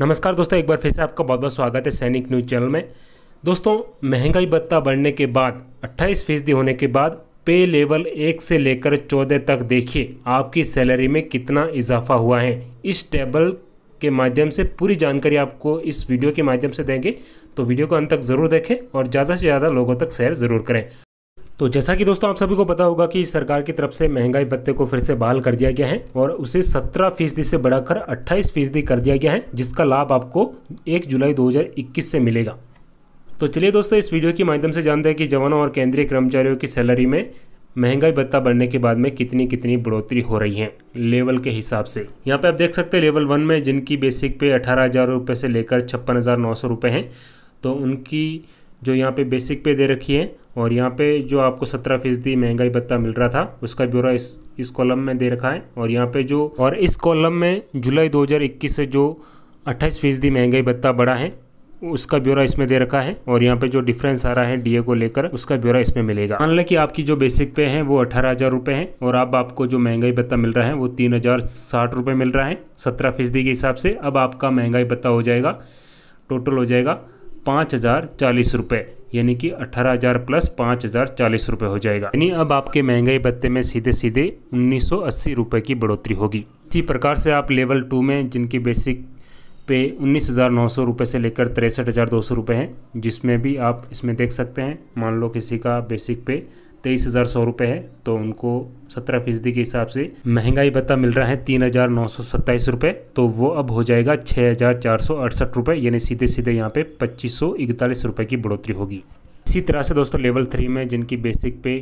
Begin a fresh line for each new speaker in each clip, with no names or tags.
नमस्कार दोस्तों एक बार फिर से आपका बहुत बहुत स्वागत है सैनिक न्यूज चैनल में दोस्तों महंगाई भत्ता बढ़ने के बाद 28 फीसदी होने के बाद पे लेवल एक से लेकर चौदह तक देखिए आपकी सैलरी में कितना इजाफा हुआ है इस टेबल के माध्यम से पूरी जानकारी आपको इस वीडियो के माध्यम से देंगे तो वीडियो को अंत तक ज़रूर देखें और ज़्यादा से ज़्यादा लोगों तक शेयर ज़रूर करें तो जैसा कि दोस्तों आप सभी को पता होगा कि सरकार की तरफ से महंगाई भत्ते को फिर से बहाल कर दिया गया है और उसे सत्रह फीसदी से बढ़ाकर अट्ठाईस फीसदी कर दिया गया है जिसका लाभ आपको एक जुलाई 2021 से मिलेगा तो चलिए दोस्तों इस वीडियो के माध्यम से जानते हैं कि जवानों और केंद्रीय कर्मचारियों की सैलरी में महंगाई भत्ता बढ़ने के बाद में कितनी कितनी बढ़ोतरी हो रही है लेवल के हिसाब से यहाँ पे आप देख सकते हैं लेवल वन में जिनकी बेसिक पे अठारह हज़ार रुपये से लेकर छप्पन हज़ार नौ सौ रुपये हैं तो उनकी जो यहाँ पे बेसिक पे दे रखी है और यहाँ पे जो आपको सत्रह फीसदी महंगाई भत्ता मिल रहा था उसका ब्यौरा इस इस कॉलम में दे रखा है और यहाँ पे जो और इस कॉलम में जुलाई 2021 से जो अट्ठाईस फीसदी महंगाई भत्ता बढ़ा है उसका ब्यौरा इसमें दे रखा है और यहाँ पे जो डिफरेंस आ रहा है डीए को लेकर उसका ब्यौरा इसमें मिलेगा मान लें कि आपकी जो बेसिक पे है वो अठारह हज़ार रुपये है और अब आप आपको जो महंगाई भत्ता मिल रहा है वो तीन हज़ार साठ रुपये मिल रहा है सत्रह फीसदी के हिसाब से अब आपका महंगाई भत्ता हो जाएगा टोटल हो जाएगा पाँच हज़ार चालीस रुपये यानी कि अठारह हज़ार प्लस पाँच हज़ार चालीस रुपये हो जाएगा यानी अब आपके महंगाई भत्ते में सीधे सीधे उन्नीस सौ अस्सी रुपये की बढ़ोतरी होगी इसी प्रकार से आप लेवल टू में जिनकी बेसिक पे उन्नीस हज़ार नौ सौ रुपये से लेकर तिरसठ हज़ार दो सौ रुपये हैं जिसमें भी आप इसमें देख सकते हैं मान लो किसी का बेसिक पे तेईस हज़ार सौ रुपये है तो उनको सत्रह फीसदी के हिसाब से महंगाई भत्ता मिल रहा है तीन हज़ार नौ सौ सत्ताईस रुपये तो वो अब हो जाएगा छः हज़ार चार सौ अड़सठ रुपये यानी सीधे सीधे यहाँ पे पच्चीस सौ इकतालीस रुपये की बढ़ोतरी होगी इसी तरह से दोस्तों लेवल थ्री में जिनकी बेसिक पे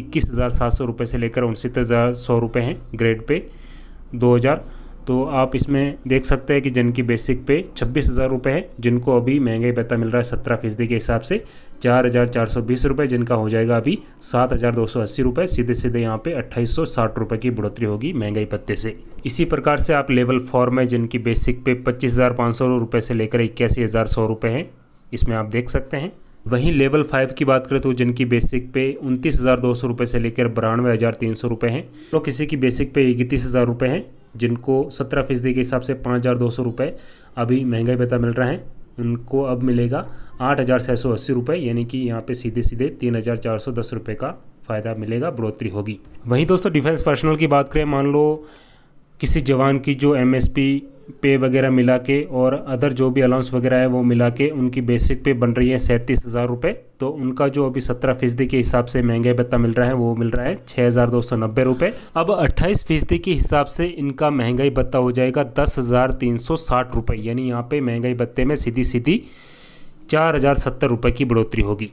इक्कीस हज़ार सात सौ रुपये से लेकर उनसठ हज़ार सौ रुपये हैं ग्रेड पे दो हज़ार तो आप इसमें देख सकते हैं कि जिनकी बेसिक पे छब्बीस हज़ार रुपये है जिनको अभी महंगाई भत्ता मिल रहा है सत्रह फीसदी के हिसाब से चार हज़ार चार सौ बीस रुपये जिनका हो जाएगा अभी सात हज़ार दो सौ अस्सी रुपये सीधे सीधे यहाँ पे अट्ठाईस सौ साठ रुपये की बढ़ोतरी होगी महंगाई भत्ते से इसी प्रकार से आप लेवल फोर में जिनकी बेसिक पे पच्चीस हज़ार पाँच सौ से लेकर इक्यासी हज़ार सौ हैं इसमें आप देख सकते हैं वहीं लेवल फाइव की बात करें तो जिनकी बेसिक पे उनतीस हज़ार दो सौ रुपये से लेकर बानवे हज़ार तीन सौ रुपये हैं तो किसी की बेसिक पे इकतीस हज़ार रुपये हैं जिनको सत्रह फीसदी के हिसाब से पाँच हज़ार दो सौ रुपये अभी महंगाई भत्ता मिल रहा है उनको अब मिलेगा आठ हज़ार छः सौ अस्सी रुपये यानी कि यहाँ पे सीधे सीधे तीन हज़ार चार सौ दस रुपये का फ़ायदा मिलेगा बढ़ोतरी होगी वहीं दोस्तों डिफेंस पर्सनल की बात करें मान लो किसी जवान की जो पी पे वगैरह मिला के और अदर जो भी अलाउंस वगैरह है वो मिला के उनकी बेसिक पे बन रही है सैंतीस हज़ार रुपये तो उनका जो अभी सत्रह फीसदी के हिसाब से महंगाई भत्ता मिल रहा है वो मिल रहा है छः हज़ार दो सौ नब्बे रुपये अब अट्ठाईस फीसदी के हिसाब से इनका महंगाई भत्ता हो जाएगा दस हज़ार तीन सौ साठ रुपये यानी यहाँ पे महंगाई भत्ते में सीधी सीधी चार हज़ार सत्तर रुपये की बढ़ोतरी होगी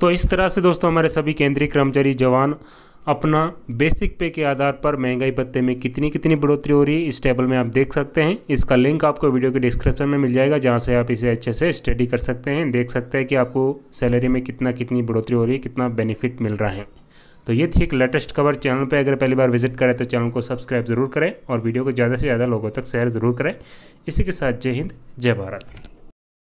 तो इस तरह से दोस्तों हमारे सभी केंद्रीय कर्मचारी जवान अपना बेसिक पे के आधार पर महंगाई भत्ते में कितनी कितनी बढ़ोतरी हो रही है इस टेबल में आप देख सकते हैं इसका लिंक आपको वीडियो के डिस्क्रिप्शन में मिल जाएगा जहाँ से आप इसे अच्छे से स्टडी कर सकते हैं देख सकते हैं कि आपको सैलरी में कितना कितनी बढ़ोतरी हो रही है कितना बेनिफिट मिल रहा है तो ये थी एक लेटेस्ट खबर चैनल पर अगर पहली बार विजिट करें तो चैनल को सब्सक्राइब जरूर करें और वीडियो को ज़्यादा से ज़्यादा लोगों तक शेयर ज़रूर करें इसी के साथ जय हिंद जय भारत